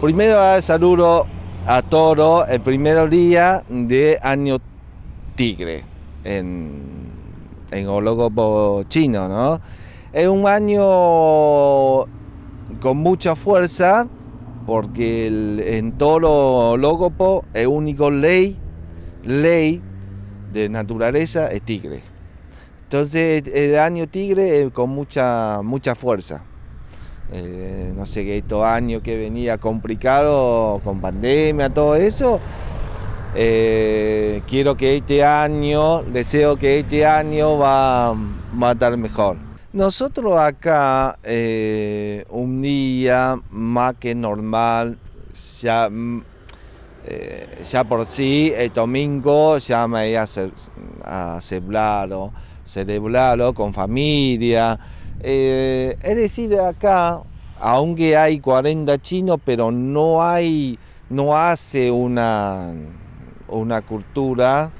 Primero saludo a Toro el primer día de Año Tigre en, en chino, ¿no? Es un año con mucha fuerza porque en todo horóscopo es único ley, ley de naturaleza es tigre. Entonces el año tigre es con mucha, mucha fuerza. Eh, no sé, que estos años que venía complicado con pandemia, todo eso. Eh, quiero que este año, deseo que este año va, a estar mejor. Nosotros acá, eh, un día más que normal, ya, ya por sí, el domingo ya me voy a, ce celebrarlo con familia. Eh, es decir, acá, aunque hay 40 chinos, pero no hay, no hace una, una cultura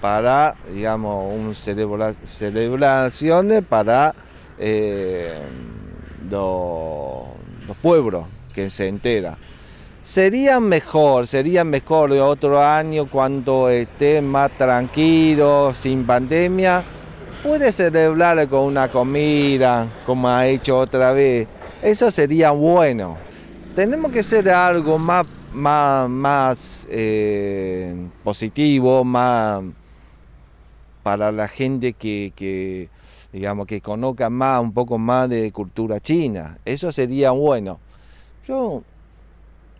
para, digamos, un celebraciones para eh, los, pueblos que se entera. Sería mejor, sería mejor de otro año cuando esté más tranquilo, sin pandemia, puede celebrar con una comida, como ha hecho otra vez. Eso sería bueno. Tenemos que hacer algo más, más, eh, positivo, más para la gente que, digamos, que conozca más, un poco más de cultura china. Eso sería bueno. Yo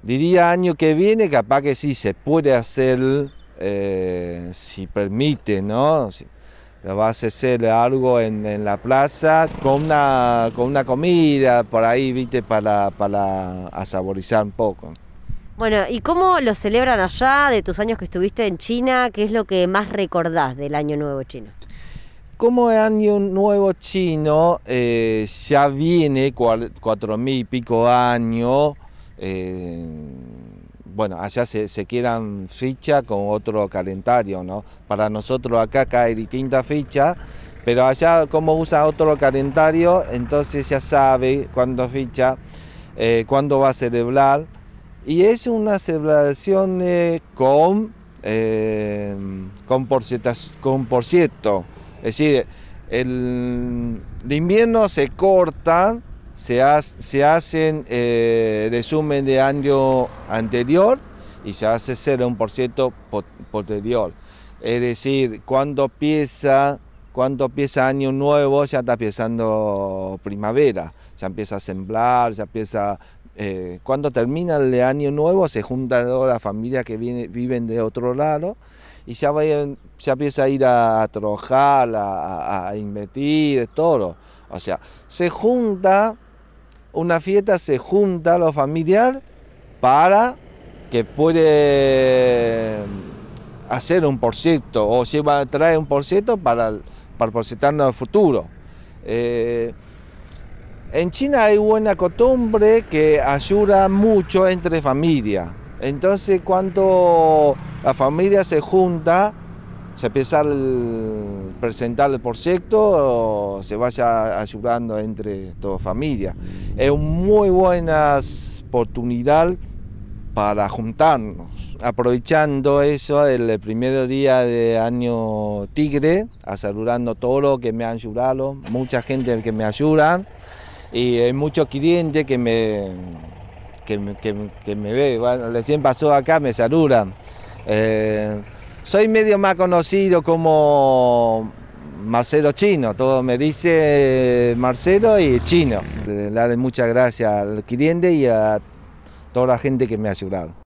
diría año que viene, capaz que sí se puede hacer, eh, si permite, ¿no? vas a hacer algo en, la plaza con una, con una, comida por ahí, viste, para, para saborizar un poco. Bueno, ¿y cómo lo celebran allá de tus años que estuviste en China? ¿Qué es lo que más recordás del Año Nuevo Chino? Como Año Nuevo Chino eh, ya viene cuatro mil y pico años, eh, bueno, allá se, quieran ficha con otro calendario, ¿no? Para nosotros acá cae quinta ficha, pero allá como usa otro calendario, entonces ya sabe cuándo ficha, eh, cuándo va a celebrar. Y es una celebración eh, con, eh, con, por cierto. Es decir, el, el invierno se corta se, hacen eh, resumen de año anterior y se hace 0% posterior. Es decir, cuando empieza, cuando empieza año nuevo, ya está empezando primavera, ya empieza a sembrar, ya empieza... Eh, cuando termina el año nuevo, se junta toda la familia que viene, viven de otro lado y ya, empieza a ir a, trojar trabajar, a, a, invertir, todo. O sea, se junta una fiesta se junta a los familiares para que puede mm, hacer un proyecto o va a traer un proyecto para, para en el futuro. Eh, en China hay buena costumbre que ayuda mucho entre familias. Entonces cuando la familia se junta, se empieza a presentar el proyecto, se vaya ayudando entre las familia. Es una muy buena oportunidad para juntarnos. Aprovechando eso, el primer día de Año Tigre, saludando todo lo que me han ayudado, mucha gente que me ayuda y hay muchos clientes que me, que, me ven. Bueno, recién pasó acá, me saludan. Eh, soy medio más conocido como Marcelo Chino, todo me dice Marcelo y Chino. Darle muchas gracias al cliente y a toda la gente que me ha ayudado.